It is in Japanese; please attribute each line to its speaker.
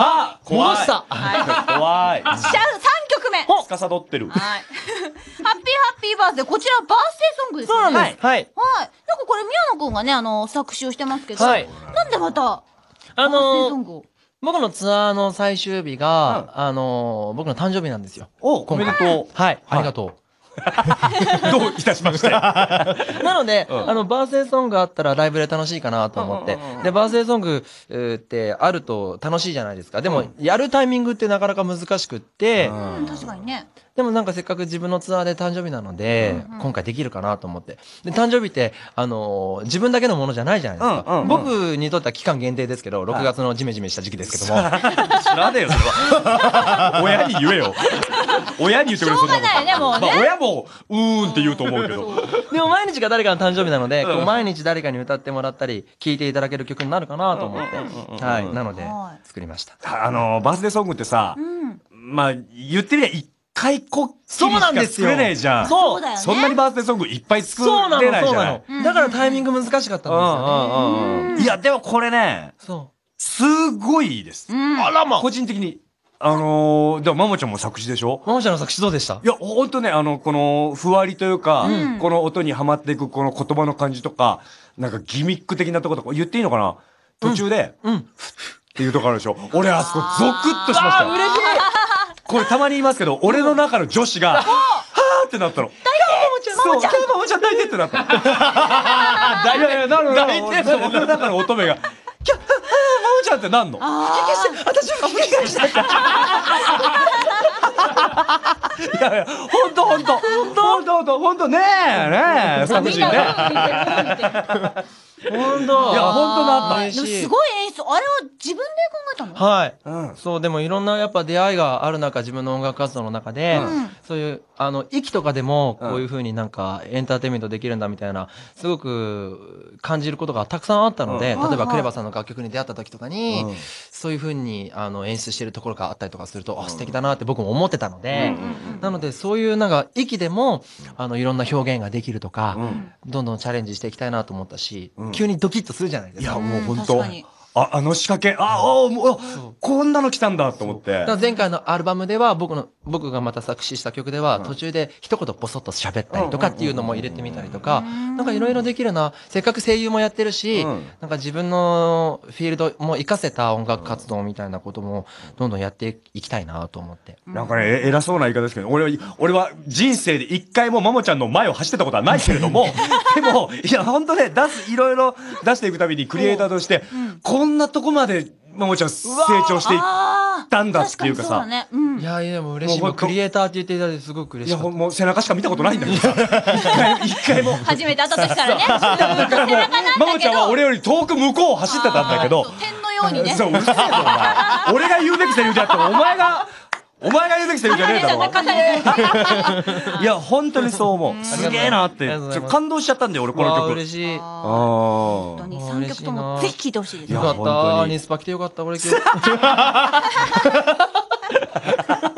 Speaker 1: あ怖した、はい、怖い。3 曲目おかさどってる。はい。ハッピーハッピーバースデー、こちらバースデーソングですね。そうなんです。はい。はい。なんかこれ宮野くんがね、あの、作詞をしてますけど、はい、なんでまた、
Speaker 2: あのー、僕のツアーの最終日が、はい、あのー、僕の誕生日なんですよ。おおめでとう。はい、ありがとう。どういたしまして。なので、うん、あの、バースデーソングあったらライブで楽しいかなと思って。で、バースデーソングってあると楽しいじゃないですか。でも、やるタイミングってなかなか難しくって。うん、確かにね。でもなんかせっかく自分のツアーで誕生日なので、今回できるかなと思って。で、誕生日って、あの自分だけのものじゃないじゃないですか。僕にとっては期間限定ですけど、6月のジメジメした時期ですけども。知らねえよ、それは。親に言えよ。親に言ってくれしょうがないねもうね、まあ、親
Speaker 1: もうーんって言うと思うけど
Speaker 2: でも毎日が誰かの誕生日なので、こう毎日誰かに歌ってもらったり聴いていただける曲になるかなと思って、はいなので作りまし
Speaker 1: たあのバースデーソングってさ、まあ言
Speaker 2: ってりゃ一回こそうなんですよ。作れないじゃん。そう。そんなに
Speaker 1: バースデーソングいっぱい作れないじゃ
Speaker 2: ん。だからタイミング難しかったんです
Speaker 1: よね。いや、でもこれね、そう。すごいいです。
Speaker 2: あらま。個
Speaker 1: 人的に。あのー、でも、マもちゃんも作詞でしょマもちゃんの作詞どうでしたいや、ほんとね、あの、この、ふわりというか、うん、この音にはまっていく、この言葉の感じとか、なんかギミック的なとことか、言っていいのかな途中で、うん、うん、っていうとこあるでしょ俺、あそこ、ゾクッとしましたよ。あ、嬉しいこれたまに言いますけど、俺の中の女子が、はぁってなったの。大そ夫ママちゃん大丈夫ってなった。大丈夫、大丈夫。俺の中の乙女が、者ってなんの私
Speaker 2: は吹き消した いやいや本当
Speaker 1: 本当本当本当本当ねえねえ作人ね
Speaker 2: 本当いや、本当なった。すごい演
Speaker 1: 出。あれは自分で考えたのは
Speaker 2: い、うんそう、でもいろんなやっぱ出会いがある中、自分の音楽活動の中で、うんそういう、あの、息とかでも、こういうふうになんかエンターテインメントできるんだみたいな、すごく感じることがたくさんあったので、うん例えばクレバさんの楽曲に出会った時とかに、うんそういうふうにあの演出してるところがあったりとかすると、あ、素敵だなって僕も思ってたので、なのでそういうなんか息でも、あの、いろんな表現ができるとか、どんどんチャレンジしていきたいなと思ったし、う急にドキッとするじゃないですか。いや、もう本当。あ、あの仕掛け、あ、あ、もう、こんなの来たんだと思って。前回のアルバムでは、僕の、僕がまた作詞した曲では、途中で一言ボソッと喋ったりとかっていうのも入れてみたりとか、なんかいろいろできるな。せっかく声優もやってるし、なんか自分のフィールドも活かせた音楽活動みたいなことも、どんどんやっていきたいなと思って。なんかね、偉
Speaker 1: そうな言い方ですけど、俺は、俺は人生で一回もマモちゃんの前を走ってたことはないけれども、でも、いや、本当ね、出す、いろいろ出していくたびにクリエイターとして、こんんなとこまで、まもちゃん成長していったんだっていうかさ。か
Speaker 2: ねうん、いやでも嬉しい。もうクリ
Speaker 1: エイターって言っていただいてすごく嬉しい。いや、もう背中しか見たことないんだけどさ。一回も。
Speaker 2: 初めて会った時からね。だからもう、まもちゃ
Speaker 1: んは俺より遠く向こうを走ってたんだけど。
Speaker 2: 天のようにね。そう、うるせえぞ、お前。
Speaker 1: 俺が言うべきセリフであって、お前が、お前が出てきてるんじゃねえだろ。いや、本当にそう思う。すげえなって。ち感動しちゃったんだよ、俺この曲。嬉しい。本当
Speaker 2: に3曲ともぜひ聴いてほしいです。よかった。ニスパ来てよかった、俺今
Speaker 1: 日。